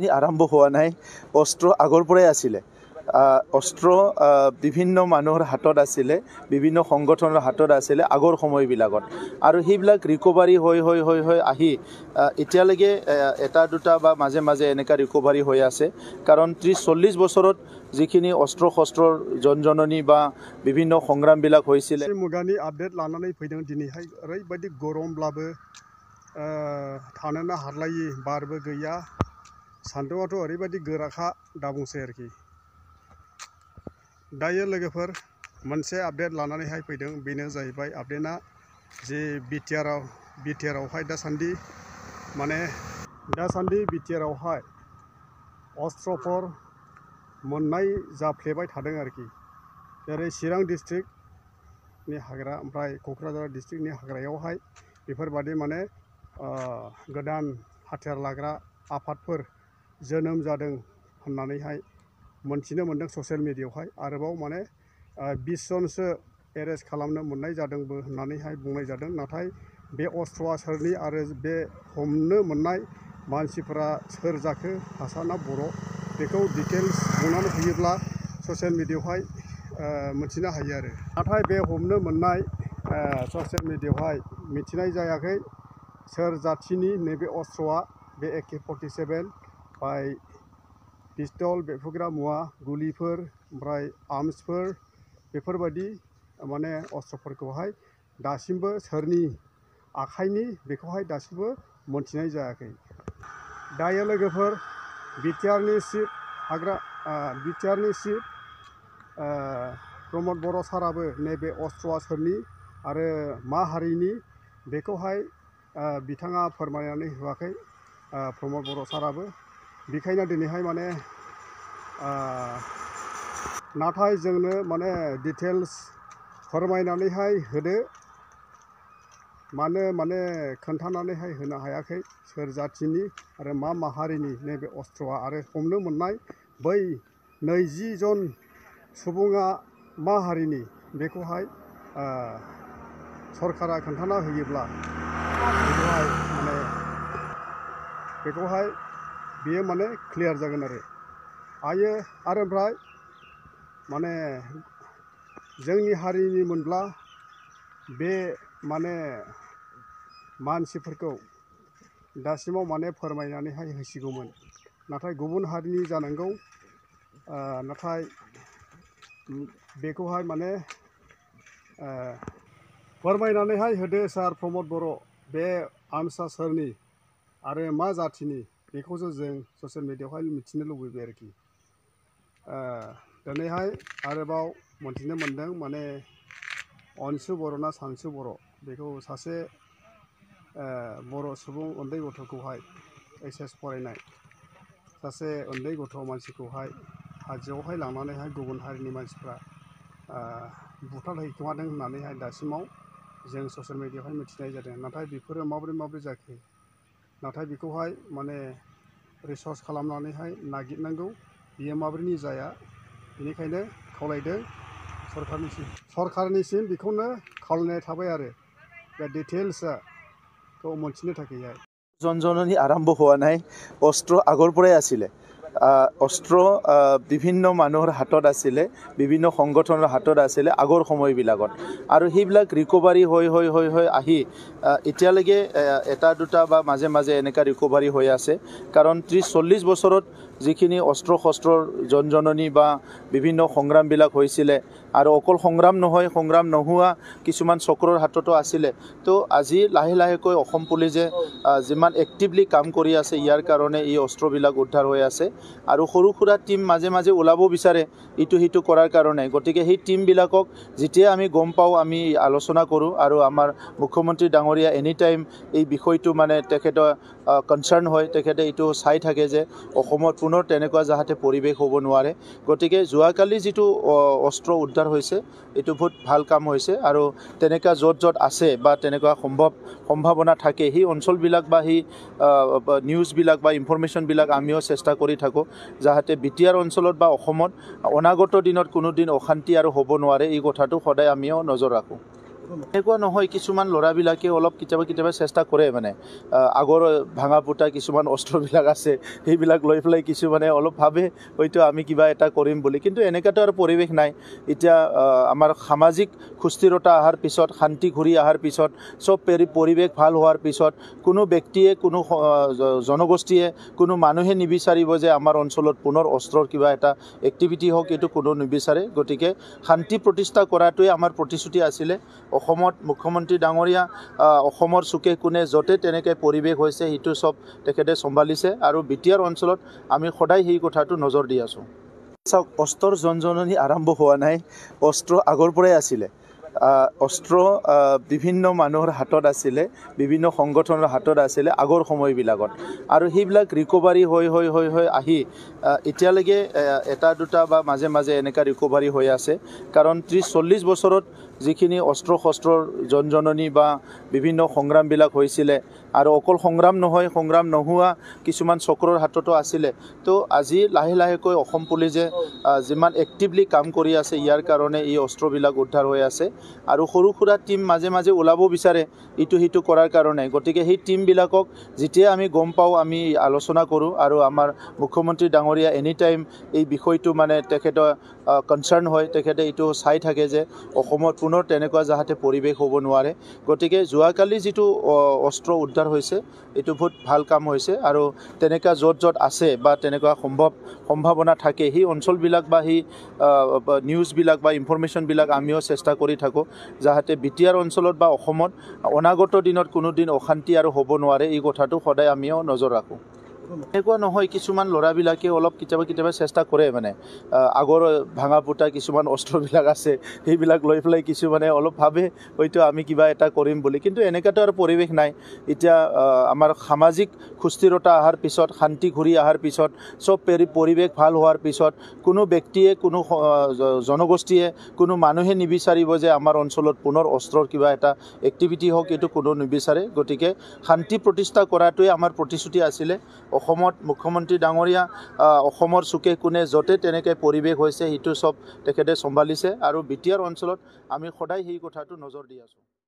কাহিনী আৰম্ভ হোৱা নাই অস্ত্ৰ আগৰ পৰাই আছিলে অস্ত্ৰ বিভিন্ন মানুহৰ হাতত আছিলে বিভিন্ন সংগঠনৰ হাতত আছিলে আগৰ সময়বিলাকত আৰু সেইবিলাক ৰিকভাৰী হৈ হৈ হৈ হৈ আহি এতিয়ালৈকে এটা দুটা বা মাজে মাজে এনেকুৱা ৰিকভাৰী হৈ আছে কাৰণ ত্ৰিছ চল্লিছ বছৰত যিখিনি অস্ত্ৰ শস্ত্ৰৰ জনজননী বা বিভিন্ন সংগ্ৰামবিলাক হৈছিলে মুগানী আপডেট লানি ফৈদিন দিনৈ ওৰবাদি গৰমব্লাবো থানো হাৰলায়ি বাৰ গৈয়া सान्दुआथ' ओरैबायदि गोराखा दाबुंसै आरोखि दायो लोगोफोर मोनसे आपडेट लानानैहाय फैदों बेनो जाहैबाय आपडेटआ जे बिटिआरआव बिटिआरआवहाय दासान्दि माने दासान्दि बिटिआरआवहाय अस्त्रफोर मोननाय जाफ्लेबाय थादों आरोखि जेरै चिरां डिस्ट्रिक्टनि हाग्रा ओमफ्राय क'क्राझार डिस्ट्रिक्टनि हाग्रायावहाय बेफोरबादि माने गोदान हाथियार लाग्रा आफादफोर जोनोम जादों होननानैहाय मोनथिनो मोन्दों ससियेल मिडियायावहाय आरोबाव माने बिस जनसो एरेस्ट खालामनो मोननाय जादोंबो होननानैहाय बुंनाय जादों नाथाय बे अस्ट्रआ सोरनि आरो बे हमनो मोननाय मानसिफोरा सोर जाखो हासाना बर' बेखौ डिटेल्स बुंनानै होयोब्ला ससियेल मिडियायावहाय मिथिनो हायो आरो नाथाय बे हमनो मोननाय ससियेल मिडियायावहाय मिथिनाय जायाखै सोर जाथिनि नैबे अस्ट्रआ बे एके फर्टि सेभेन ओमफ्राय पिस्टल बेफुग्रा मुवा गुलिफोर ओमफ्राय आर्म्सफोर बेफोरबायदि माने अस्त्रफोरखौहाय दासिमबो सोरनि आखाइनि बेखौहाय दासिमबो मोनथिनाय जायाखै दायो लोगोफोर बिटिआरनि चिफ हाग्रा बिटिआरनि चिफ प्रमद बर' साराबो नैबे अस्त्रआ सोरनि आरो मा हारिनि बेखौहाय बिथाङा फोरमायनानै होआखै प्रमद बर' साराबो बेखायनो दिनैहाय माने नाथाय जोंनो माने डिटेल्स फोरमायनानैहाय होदो मानो माने खोन्थानानैहाय होनो हायाखै सोर जाथिनि आरो मा माहारिनि नैबे अस्त्रआ आरो हमनो मोननाय बै नैजि जन सुबुङा मा हारिनि बेखौहाय सरकारा खोन्थाना होयोब्ला बेखौहाय माने बेखौहाय बियो माने क्लियार जागोन आरो आयो आरो ओमफ्राय माने जोंनि हारिनि मोनब्ला बे माने मानसिफोरखौ दासिमाव माने फोरमायनानैहाय होसिगौमोन नाथाय गुबुन हारिनि जानांगौ नाथाय बेखौहाय माने फोरमायनानैहाय होदो सार प्रमद बर' बे आमसा सोरनि आरो मा जाथिनि बेखौ जों ससियेल मेडियायावहाय मिथिनो लुबैबाय आरोखि दिनैहाय आरोबाव मोनथिनो मोन्दों माने अनसु बर' ना सानसु बर' बेखौ सासे बर' सुबुं उन्दै गथ'खौहाय ओइस एस फरायनाय सासे उन्दै गथ' मानसिखौहाय हाजोआवहाय लांनानैहाय गुबुन हारिनि मानसिफ्रा बुथारहैखोमादों होननानैहाय दासिमाव जों ससियेल मेडियायावहाय मिथिनाय जादों नाथाय बेफोरो माबोरै माबोरै जाखो नाथाय बेखौहाय माने रिसार्च खालामनानैहाय नागिरनांगौ बियो माब्रैनि जाया बिनिखायनो खावलायदों सरकारनिसिम सरकारनिसिम बेखौनो खावलायनाय थाबाय आरो बे डिटेल्सखौ मोन्थिनो थाखायहाय जन जननि आरम्भ হোৱা নাই অস্ত্ৰ আগৰ পৰাই আছিলে অস্ত্ৰ বিভিন্ন মানুহৰ হাতত আছিলে বিভিন্ন সংগঠনৰ হাতত আছিলে আগৰ সময়বিলাকত আৰু সেইবিলাক ৰিকভাৰী হৈ হৈ হৈ হৈ আহি এতিয়ালৈকে এটা দুটা বা মাজে মাজে এনেকুৱা ৰিকভাৰী হৈ আছে কাৰণ ত্ৰিছ চল্লিছ বছৰত যিখিনি অস্ত্ৰ শস্ত্ৰৰ জনজননী বা বিভিন্ন সংগ্ৰামবিলাক হৈছিলে আৰু অকল সংগ্ৰাম নহয় সংগ্ৰাম নোহোৱা কিছুমান চক্ৰৰ হাততো আছিলে তো আজি লাহে লাহেকৈ অসম পুলিচে যিমান এক্টিভলি কাম কৰি আছে ইয়াৰ কাৰণে এই অস্ত্ৰবিলাক উদ্ধাৰ হৈ আছে আৰু সৰু সুৰা টীম মাজে মাজে ওলাব বিচাৰে ইটো সিটো কৰাৰ কাৰণে গতিকে সেই টীমবিলাকক যেতিয়া আমি গম পাওঁ আমি আলোচনা কৰোঁ আৰু আমাৰ মুখ্যমন্ত্ৰী ডাঙৰীয়া এনি টাইম এই বিষয়টো মানে তেখেতৰ কনচাৰ্ণ হয় তেখেতে এইটো চাই থাকে যে অসমত পুনৰ তেনেকুৱা যাহাতে পৰিৱেশ হ'ব নোৱাৰে গতিকে যোৱাকালি যিটো অস্ত্ৰ উদ্ধাৰ হৈছে এইটো বহুত ভাল কাম হৈছে আৰু তেনেকুৱা য'ত য'ত আছে বা তেনেকুৱা সম্ভৱ সম্ভাৱনা থাকে সেই অঞ্চলবিলাক বা সেই নিউজবিলাক বা ইনফৰ্মেশ্যনবিলাক আমিও চেষ্টা কৰি থাকোঁ যাহাতে বি টি আৰ অঞ্চলত বা অসমত অনাগত দিনত কোনোদিন অশান্তি আৰু হ'ব নোৱাৰে এই কথাটো সদায় আমিও নজৰ ৰাখোঁ এনেকুৱা নহয় কিছুমান ল'ৰাবিলাকে অলপ কেতিয়াবা কেতিয়াবা চেষ্টা কৰে মানে আগৰ ভাঙা পোটা কিছুমান অস্ত্ৰবিলাক আছে সেইবিলাক লৈ পেলাই কিছুমানে অলপ ভাবে হয়তো আমি কিবা এটা কৰিম বুলি কিন্তু এনেকুৱাতো আৰু পৰিৱেশ নাই এতিয়া আমাৰ সামাজিক সুস্থিৰতা অহাৰ পিছত শান্তি ঘূৰি অহাৰ পিছত চব পৰিৱেশ ভাল হোৱাৰ পিছত কোনো ব্যক্তিয়ে কোনো জনগোষ্ঠীয়ে কোনো মানুহে নিবিচাৰিব যে আমাৰ অঞ্চলত পুনৰ অস্ত্ৰৰ কিবা এটা এক্টিভিটি হওক এইটো কোনো নিবিচাৰে গতিকে শান্তি প্ৰতিষ্ঠা কৰাটোৱে আমাৰ প্ৰতিশ্ৰুতি আছিলে অসমত মুখ্যমন্ত্ৰী ডাঙৰীয়া অসমৰ চুকে কোণে যতে তেনেকৈ পৰিৱেশ হৈছে সেইটো চব তেখেতে চম্ভালিছে আৰু বি টি আৰ অঞ্চলত আমি সদায় সেই কথাটো নজৰ দি আছোঁ চাওক অস্ত্ৰ জনজননী আৰম্ভ হোৱা নাই অস্ত্ৰ আগৰ পৰাই আছিলে অস্ত্ৰ বিভিন্ন মানুহৰ হাতত আছিলে বিভিন্ন সংগঠনৰ হাতত আছিলে আগৰ সময়বিলাকত আৰু সেইবিলাক ৰিকভাৰী হৈ হৈ হৈ হৈ আহি এতিয়ালৈকে এটা দুটা বা মাজে মাজে এনেকুৱা ৰিকভাৰী হৈ আছে কাৰণ ত্ৰিছ চল্লিছ বছৰত যিখিনি অস্ত্ৰ শস্ত্ৰৰ জনজননী বা বিভিন্ন সংগ্ৰামবিলাক হৈছিলে আৰু অকল সংগ্ৰাম নহয় সংগ্ৰাম নোহোৱা কিছুমান চক্ৰৰ হাততো আছিলে তো আজি লাহে লাহেকৈ অসম পুলিচে যিমান এক্টিভলি কাম কৰি আছে ইয়াৰ কাৰণে এই অস্ত্ৰবিলাক উদ্ধাৰ হৈ আছে আৰু সৰু সুৰা টীম মাজে মাজে ওলাব বিচাৰে ইটো সিটো কৰাৰ কাৰণে গতিকে সেই টীমবিলাকক যেতিয়া আমি গম পাওঁ আমি আলোচনা কৰোঁ আৰু আমাৰ মুখ্যমন্ত্ৰী ডাঙৰীয়া এনি টাইম এই বিষয়টো মানে তেখেতৰ কনচাৰ্ণ হয় তেখেতে এইটো চাই থাকে যে অসমত পুনৰ তেনেকুৱা যাহাতে পৰিৱেশ হ'ব নোৱাৰে গতিকে যোৱাকালি যিটো অস্ত্ৰ উদ্ধাৰ হৈছে এইটো বহুত ভাল কাম হৈছে আৰু তেনেকুৱা য'ত য'ত আছে বা তেনেকুৱা সম্ভৱ সম্ভাৱনা থাকে সেই অঞ্চলবিলাক বা সেই নিউজবিলাক বা ইনফৰ্মেশ্যনবিলাক আমিও চেষ্টা কৰি থাকোঁ যাহাতে বি টি আৰ অঞ্চলত বা অসমত অনাগত দিনত কোনোদিন অশান্তি আৰু হ'ব নোৱাৰে এই কথাটো সদায় আমিও নজৰ ৰাখোঁ এনেকুৱা নহয় কিছুমান ল'ৰাবিলাকে অলপ কেতিয়াবা কেতিয়াবা চেষ্টা কৰে মানে আগৰ ভাঙা পোটা কিছুমান অস্ত্ৰবিলাক আছে সেইবিলাক লৈ পেলাই কিছুমানে অলপ ভাবে হয়তো আমি কিবা এটা কৰিম বুলি কিন্তু এনেকুৱাতো আৰু পৰিৱেশ নাই এতিয়া আমাৰ সামাজিক সুস্থিৰতা অহাৰ পিছত শান্তি ঘূৰি অহাৰ পিছত চব পৰিৱেশ ভাল হোৱাৰ পিছত কোনো ব্যক্তিয়ে কোনো জনগোষ্ঠীয়ে কোনো মানুহে নিবিচাৰিব যে আমাৰ অঞ্চলত পুনৰ অস্ত্ৰৰ কিবা এটা এক্টিভিটি হওক এইটো কোনো নিবিচাৰে গতিকে শান্তি প্ৰতিষ্ঠা কৰাটোৱে আমাৰ প্ৰতিশ্ৰুতি আছিলে অসমত মুখ্যমন্ত্ৰী ডাঙৰীয়া অসমৰ চুকে কোণে যতে তেনেকৈ পৰিৱেশ হৈছে সেইটো চব তেখেতে চম্ভালিছে আৰু বি টি আৰ অঞ্চলত আমি সদায় সেই কথাটো নজৰ দি আছোঁ